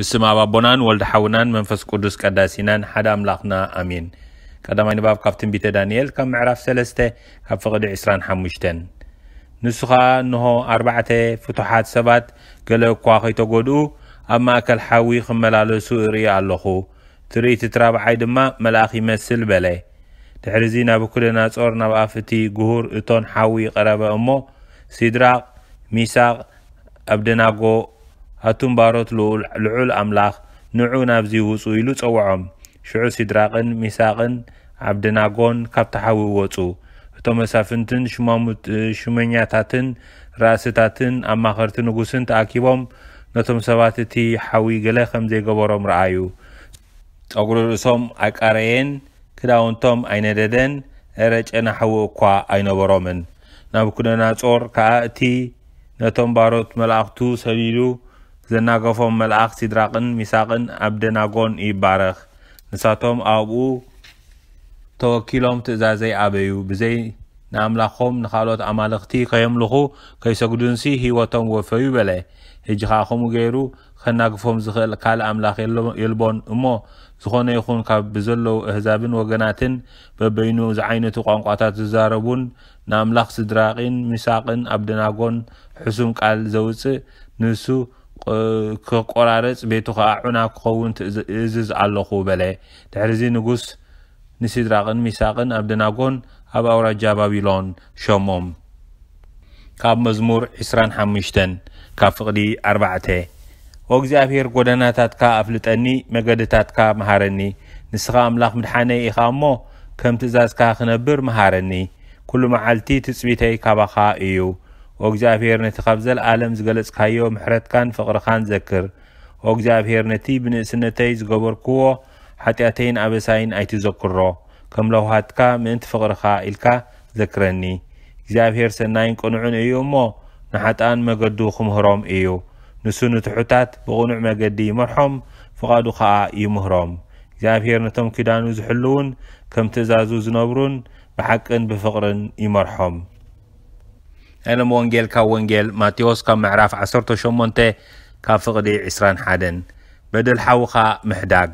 ብስም ኣብ ኣቦናን ወልዲ ሓውናን መንፈስ ቅዱስ ቀዳሲናን ሓደ ኣምላኽና ኣሜን ቀዳማይ ንባብ ካብ ትንቢተ ዳንኤል ካብ ምዕራፍ 3 ካብ ፍቕዲ 25 ንሱ ኸዓ እንሆ ኣርባዕተ ፍቱሓት ሰባት ገለ እኳ ከይተጐድኡ ኣብ ማእከል ሓዊ ክመላለሱ እርኢ ኣለኹ ትርኢት እቲ ራብዓይ ድማ መልኣኽ ይመስል በለ ድሕሪዚ ናቡክደናጾር ናብ ኣፍ እቲ ግሁር እቶን ሓዊ ቀረበ እሞ ሲድራቕ ሚሳቕ ኣብደናጎ ኣቱም ባሮት ልዑል ኣምላኽ ንዑ ናብዚ ውፁ ኢሉ ፀውዖም ሽዑ ሲድራቕን ሚሳቅን ዓብደናጎን ካብ ተሓዊ ወፁ እቶም መሳፍንትን ሽመኛታትን ራእስታትን ኣብ ማኸርቲ ንጉስን ተኣኪቦም ነቶም ሰባት እቲ ሓዊ ገለ ከም ዘይገበሮም ረኣዩ ፀጉሪ ርእሶም ኣይቃረየን ክዳውንቶም ኣይነደደን ዕረ ሓዊ እኳ ኣይነበሮምን ናብ ጾር ከዓ እቲ ነቶም ባሮት መላእኽቱ ሰሊሉ ዘናገፎም መልኣኽ ሲድራቅን ሚሳቅን ኣብደናጎን ይባረኽ ንሳቶም ኣብኡ ተወኪሎም ትእዛዘይ ኣበዩ ብዘይ ንኣምላኾም ንካልኦት ኣማልኽቲ ከየምልኹ ከይሰግዱንሲ ሂወቶም ወፈዩ በለ ሕጂ ከዓ ከምኡ ገይሩ ከናግፎም ዝኽእል ካልእ ኣምላኽ የልቦን እሞ ዝኾነ ይኹን ካብ ብዘለዉ ኣህዛብን ወገናትን በበይኑ ዝዓይነቱ ቋንቋታት ዝዛረቡን ንኣምላኽ ስድራቂን ሚሳቅን ኣብደናጎን ሕሱም ቃል ዘውፅእ ንሱ ክቆራረፅ ቤቱ ከዓ ዑና ክኸውን ትእዝዝ ኣለኹ በለ ድሕሪዚ ንጉስ ንሲድራቅን ሚሳቅን ኣብ ደናጎን ኣብ ኣውራጃ ባቢሎን ሸሞም ካብ መዝሙር 25 ካብ ፍቕዲ 4 ኦ እግዚኣብሄር ጎደናታትካ ኣፍልጠኒ መገድታትካ መሃረኒ ንስኻ ኣምላኽ ምድሓነይ ኢኻ እሞ ከም ትእዛዝካ ክነብር መሃረኒ ኩሉ መዓልቲ ትፅቢተይ ካባኻ እዩ وجزاهير نتي عالم زغلس كايو محرت كان فقر خان ذكر وجزاهير نتي بن سنتي زغبر كو حتياتين ابساين اي تذكر كم لو هاتكا من فقر خا الكا ذكرني جزاهير سناين قنعون ايو مو نحطان مغدو خمهرام ايو نسونو تحتات بغنع مغدي مرحم فقادو خا اي مهرام جزاهير نتم كدانو زحلون كم تزازو زنبرون بحقن بفقرن يمرحم. مرحم أنا مونجيل كا وونجيل ماتيوس كا معرف عصرتو شومونتي كا فقدي عسران حادن بدل حوخا محداق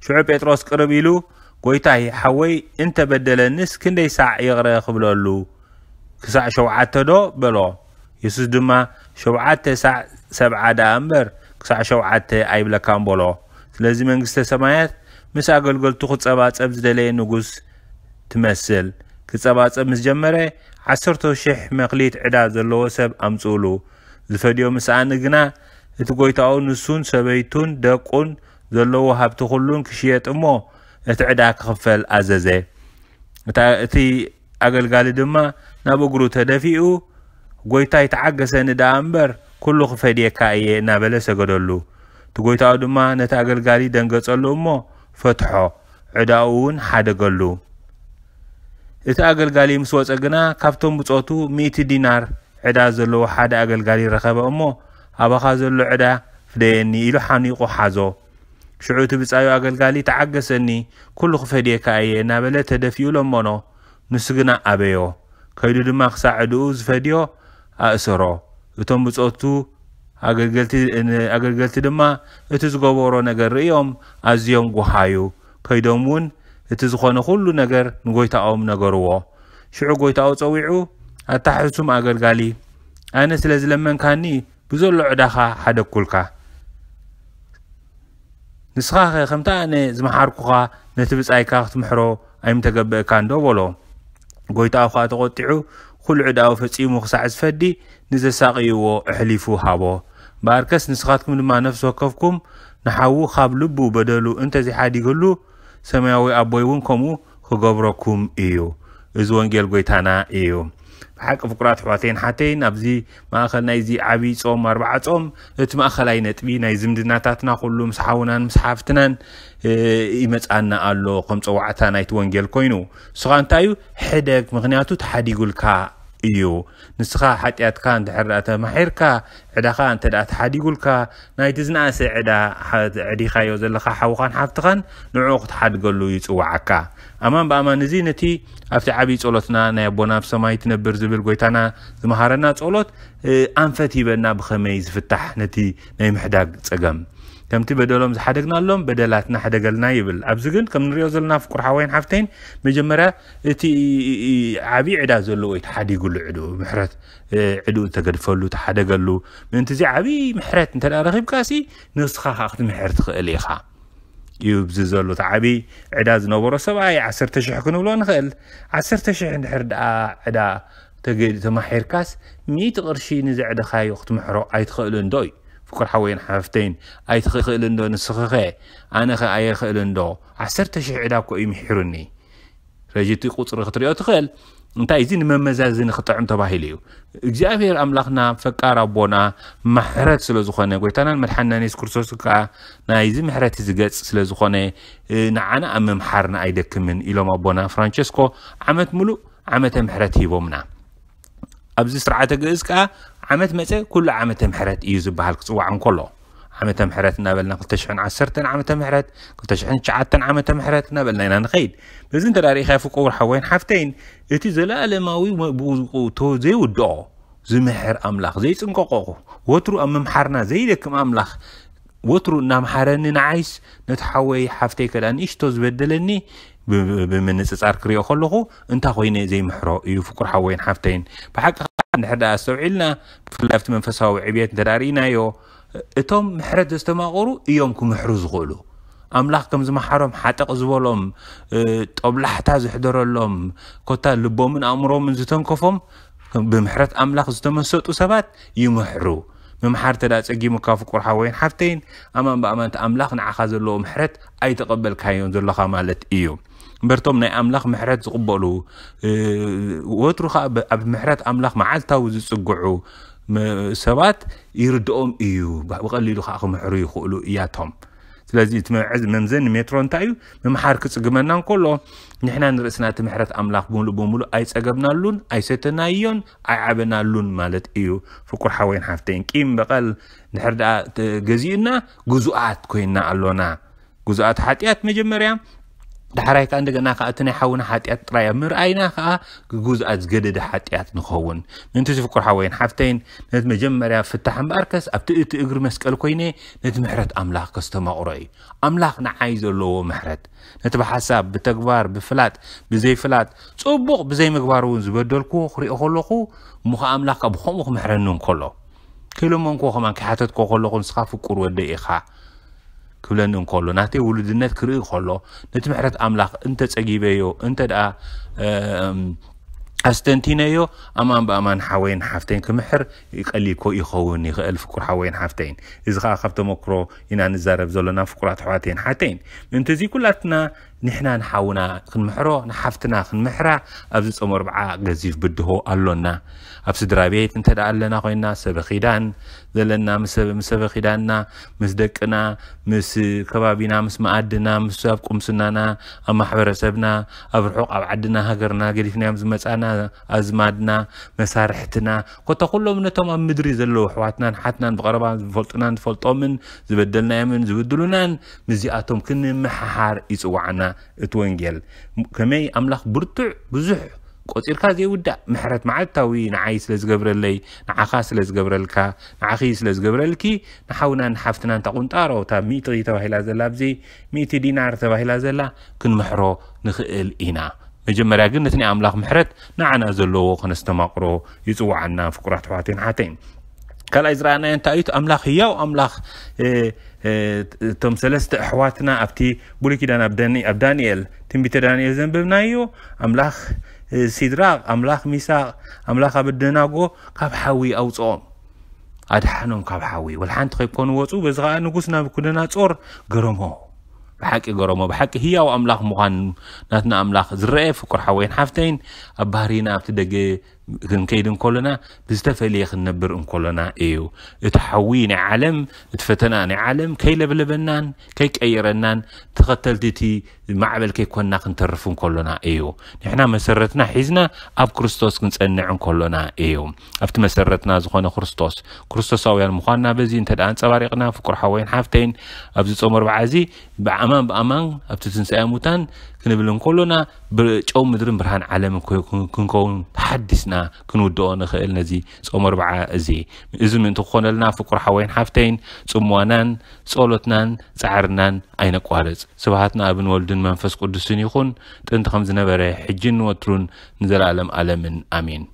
شعب بيتروس قربيلو قويتاهي حوي انت بدل الناس كندي ساع يغرى خبلولو كساع شو دو بلو يسوس دوما شوعاتة ساع سبعة دا أمبر كساع شوعاتة اي بلا كام بلو سلازي منقستة سمايات مساقل قلتو خد سبات أبزدالي نقوس تمثل ክፀባፀብ ምስ ጀመረ 1,000 መክሊት ዕዳ ዘለዎ ሰብ ኣምፅኡሉ ዝፈድዮ ምስኣኒ ግና እቲ ጎይታኡ ንሱን ሰበይቱን ደቁን ዘለዎ ሃብቲ ኩሉን ክሽየጥ እሞ እቲ ዕዳ ክኽፈል ኣዘዘ እቲ ኣገልጋሊ ድማ ናብ እግሩ ተደፊኡ ጎይታ ተዓገሰኒ ደኣ እምበር ኩሉ ክፈድየካ እየ እናበለ ሰገደሉ እቲ ጎይታኡ ድማ ነቲ ኣገልጋሊ ደንገጸሉ እሞ ፈትሖ ዕዳኡ እውን ሓደገሉ እቲ ኣገልጋሊ ምስ ወፀ ግና ካብቶም ብፆቱ ሚእቲ ዲናር ዕዳ ዘለዎ ሓደ ኣገልጋሊ ረኸበ እሞ ኣባኻ ዘሎ ዕዳ ፍደየኒ ኢሉ ሓኒቑ ሓዞ ሽዑ እቲ ብፃዩ ኣገልጋሊ ተዓገሰኒ ኩሉ ክፈድየካ እየ እናበለ ተደፊኡ ለመኖ ንሱ ግና ኣበዮ ከይዱ ድማ ክሳዕ ዕድኡ ዝፈድዮ ኣእሰሮ እቶም ብፆቱ ኣገልገልቲ ድማ እቲ ዝገበሮ ነገር ርእዮም ኣዝዮም ጉሃዩ ከይዶም እውን እቲ ዝኾነ ኩሉ ነገር ንጎይታኦም ነገርዎ ሽዑ ጎይታኡ ፀዊዑ ኣታሕሱም ኣገልጋሊ ኣነ ስለ ዝለመንካኒ ብዘሎ ዕዳኻ ሓደኩልካ ንስኻ ኸ ከምቲ ኣነ ዝመሓርኩኻ ነቲ ብጻይካ ክትምሕሮ ኣይምተገብእካ እንዶ በሎ ጎይታኡ ከዓ ተቆጢዑ ኩሉ ዕዳኡ ፈጺሙ ክሳዕ ዝፈዲ ንዘሳቂይዎ ኣሕሊፉ ሃቦ በኣርከስ ንስኻትኩም ድማ ነፍሲ ወከፍኩም ንሓዊ ካብ ልቡ በደሉ እንተዘይሓዲግሉ ሰማያዊ ኣቦ እውን ከምኡ ክገብረኩም እዩ እዚ ወንጌል ጎይታና እዩ ብሓቂ ፍቁራት ኣሕዋተይን ሓተይን ኣብዚ ማእኸል ናይዚ ዓብዪ ጾም ኣርባዓ ጾም እቲ ማእኸላይ ነጥቢ ናይ ዝምድናታትና ኩሉ ምስ ሓውናን ምስ ሓፍትናን ይመፃና ኣሎ ከም ፀዋዕታ ናይቲ ወንጌል ኮይኑ ንስኻ እንታይ እዩ ሕደግ ምክንያቱ ተሓዲጉልካ እዩ ንስኻ ሓጢኣትካ እንድሕር ኣ ማሒርካ ዕዳኻ እንተ ደኣ ተሓዲጉልካ ናይቲ ዝነኣሰ ዕዳ ዕዲኻዮ ዘለካ ሓውኻን ሓፍትኻን ንዕኡ ክትሓድገሉ ይፅዋዓካ ኣማን ብኣማን እዚ ነቲ ኣብቲ ዓብዪ ጸሎትና ናይ ኣቦና ኣብ ሰማይ ትነብር ዝብል ጎይታና ዝመሃረና ጸሎት ኣንፈት ይበና ብኸመይ ዝፍታሕ ነቲ ናይ ምሕዳግ ፀገም كمتي بدلهم زحدقنا لهم بدلاتنا حدقلنا يبل أبزقن كم نريو زلنا في قرحة وين حفتين مجمرة تي عبي عدا زلو ويتحد يقول عدو محرات عدو تقد فلو تحدقلو من تزي عبي محرات انت الأرخيب كاسي نسخة أخت محرات خليخة يبز زلو تعبي عدا زنو برو سباي عسر تشح كنو لون خل عسر تشح نحر دا عدا تقد تمحير كاس ميت قرشي نزع دخاي وقت محرو أي تخلون دوي ፍቅር ሓወይን ሓፍተይን ኣይትኽእል እንዶ ንስኺ ኸ ኣነ ኸ ኣየኽእል እንዶ ዓሰርተ ሽሕ ዕዳ ኮ እዩ ምሕሩኒ ረጂቲ ቁፅሪ ክትሪኦ ትኽእል እንታይ እዚ ንመመዛዝኒ ክጥዕም ተባሂሉ እዩ እግዚኣብሔር ኣምላኽና ፈቃር ኣቦና ማሕረት ስለ ዝኾነ ጎይታናን መድሓንና የሱስ ክርስቶስ ከዓ ናይዚ ምሕረት ዝገጽ ስለ ዝኾነ ንዓና ኣብ ምምሓርና ኣይደክምን ኢሎም ኣቦና ፍራንቸስኮ ዓመት ሙሉእ ዓመተ ምሕረት ሂቦምና ኣብዚ ስርዓተ ግእዝ ከዓ ዓመት መፀ ኩሉ ዓመተ ምሕረት እዩ ዝበሃል ክፅዋዕ እንከሎ ዓመተ ምሕረት እናበልና 210 ዓመተ ምሕረት 209 ዓመተ ምሕረት እናበልና ኢና ንኸይድ በዚ እንተዳሪእኻ ፍቁ ወርሓወይን ሓፍተይን እቲ ዘለኣለማዊ ብኡቶ ዘይውድኦ ዝምሕር ኣምላኽ ዘይፅንቀቆቑ ወትሩ ኣብ ምምሓርና ዘይደክም ኣምላኽ ወትሩ እናምሓረኒ ንዓይስ ነቲ ሓወይ ሓፍተይ ከዳ ንእሽቶ ዝበደለኒ ብምንፅፃር ክሪኦ ከለኹ እንታይ ኮይነ ዘይምሕሮ እዩ ፍቁር ሓወይን ሓፍተይን ብሓቂ ንድሕር ዳ ዝተውዒልና ብፍላይ ኣብቲ መንፈሳዊ ዕብት እንተዳርእናዮ እቶም ምሕረት ዝተማቐሩ እዮም ክምሕሩ ዝኽእሉ ኣምላኽ ከም ዝመሓሮም ሓጠቕ ዝበሎም ጠብላሕታ ዝሕደረሎም ኮታ ልቦምን ኣእምሮምን ዝተንከፎም ብምሕረት ኣምላኽ ዝተመሰጡ ሰባት ይምሕሩ ምምሓር ተዳ ፀጊሙካ ፍቁር ሓወይን ሓፍተይን ኣማን ብኣማንቲ ኣምላኽ ንዓኻ ዘለዎ ምሕረት ኣይተቐበልካዮም ዘለኻ ማለት እዩ እምበርቶም ናይ ኣምላኽ ምሕረት ዝቕበሉ ወትሩ ከዓ ኣብ ምሕረት ኣምላኽ መዓልታዊ ዝፅግዑ ሰባት ይርድኦም እዩ ብቐሊሉ ከዓ ክምሕሩ ይኽእሉ እያቶም ስለዚ እቲ መምዘን ሜትሮ እንታይ እዩ ምምሓር ክፅግመና እንከሎ ንሕና ንርእስና እቲ ምሕረት ኣምላኽ ብምሉእ ብምሉእ ኣይፀገብናሉን ኣይሰተናዮን ኣይዓበናሉን ማለት እዩ ፍቁር ሓወይን ሓፍተይን ቂም በቐል ድሕር ደኣ ገዚኡና ግዙኣት ኮይና ኣሎና ግዙኣት ሓጢኣት መጀመርያ دحرايك عندك أنا كأتنا حاون حاتيات رأي مر أينا كا جوز أزجد حاتيات نخون ننتي في كل حاون حفتين نت مجمع ريا فتح مباركس أبتدي تقر مسك الكويني نت محرت أملاك كستما أوري أملاك نعايز اللو محرت نت بحساب بتقبار بفلات بزي فلات صبغ بزي مقبار ونز بدلكو خري أخلقو مخ أملاك أبخمخ محرنون كله كل من كوه من كحاتك كله نسخف كرو دقيقة ክብለን እንከሎ ናተይ ውሉድነት ክርኢ ከሎ ነቲ ምሕረት ኣምላኽ እንተፀጊበዮ እንተ ደኣ ኣስተንቲነዮ ኣማን ብኣማን ሓወይን ሓፍተይን ክምሕር ቀሊል ኮ ይኸውን ይኽእል ፍቁር ሓወይን ሓፍተይን እዚ ከዓ ካብ ተመክሮ ኢና ንዛረብ ዘለና ፍቁራት ኣሕዋተይን ሓተይን ምእንቲ እዚ ኩላትና نحنا نحاونا خنمحرو نحفتنا خنمحرا أبز صوم أربعة جزيف بده ألونا أبز درابيت أنت دع لنا خوينا سب خيدان ذلنا مس مس خيداننا مس دكنا مس كبابينا مس معدنا مس أبكم سنانا أما حبر سبنا أبرحق أب عدنا هجرنا قريفنا مس مسأنا أزمادنا مسارحتنا كنت أقول من توم مدري ذلوا حواتنا حتنا بغربا فلتنا فلتومن زبدلنا يمن زبدلنا مزيئاتهم كن محار يسوعنا اتوينجل كمي املاك برتع بزح قصير كاز يودا محرت معتاوي نعايس لز لي نعاخاس لز جبرلكا نعاخيس لز جبرلكي نحاونا نحفتنا انت قنطار او تا ميتري تا وهلا زلا بزي ميتي دينار تا وهلا زلا كن محرو نخيل انا مجمرا قلنا تني املاخ محرت نعنا زلو خنستمقرو يزوعنا فكرات حواتين حاتين ካልኣይ ዝረኣናዮ እንታይ እዩ ኣምላኽ ህያው ኣምላኽ እቶም ሰለስተ ኣሕዋትና ኣብቲ ብሉይ ኪዳን ኣብ ዳንኤል ትንቢተ ዳንኤል ዘንብብናዮ ኣምላኽ ሲድራቅ ኣምላኽ ሚሳቅ ኣምላኽ ኣበደናጎ ካብ ሓዊ ኣውፅኦም ኣድሓኖም ካብ ሓዊ ወልሓንቲ ከይኮኑ ወፁ በዚ ከዓ ንጉስ ናብ ኩደና ፆር ገረሞ ብሓቂ ገረሞ ብሓቂ ህያው ኣምላኽ ምዃን ናትና ኣምላኽ ዝረአ ፍቁር ሓወይን ሓፍተይን ኣብ ባህሪና ኣብቲ ደገ كنكيد نقولنا بزتفلي خن نبر إن نقولنا إيو تحوين علم تفتنان عالم كي لبلبنان كي كأيرنان تقتل تي معبل كي كنا خنترفون كلنا إيو نحنا مسرتنا حزنا أب كرستوس كنت عن كلنا إيو أفت مسرتنا زخون كرستوس كريستوس أويا المخانة بزين تدان الآن سواريقنا فكر حوين حافتين أبزت أمر بعزي بأمان بأمان أبتسنس أموتان ክንብል እንከሎና ጨው ምድርን ብርሃን ዓለም ክንከውን ተሓዲስና ክንውድኦ ንኽእል ነዚ ጾም ኣርብዓ እዚ እዚ ምእንቲ ክኾነልና ፍቁር ሓወይን ሓፍተይን ፅሟናን ፀሎትናን ፃዕርናን ኣይነቋርፅ ስብሃትና ኣብን ወልድን መንፈስ ቅዱስን ይኹን ጥንቲ ከም ዝነበረ ሕጂን ንወትሩን ንዘለኣለም ኣለምን ኣሚን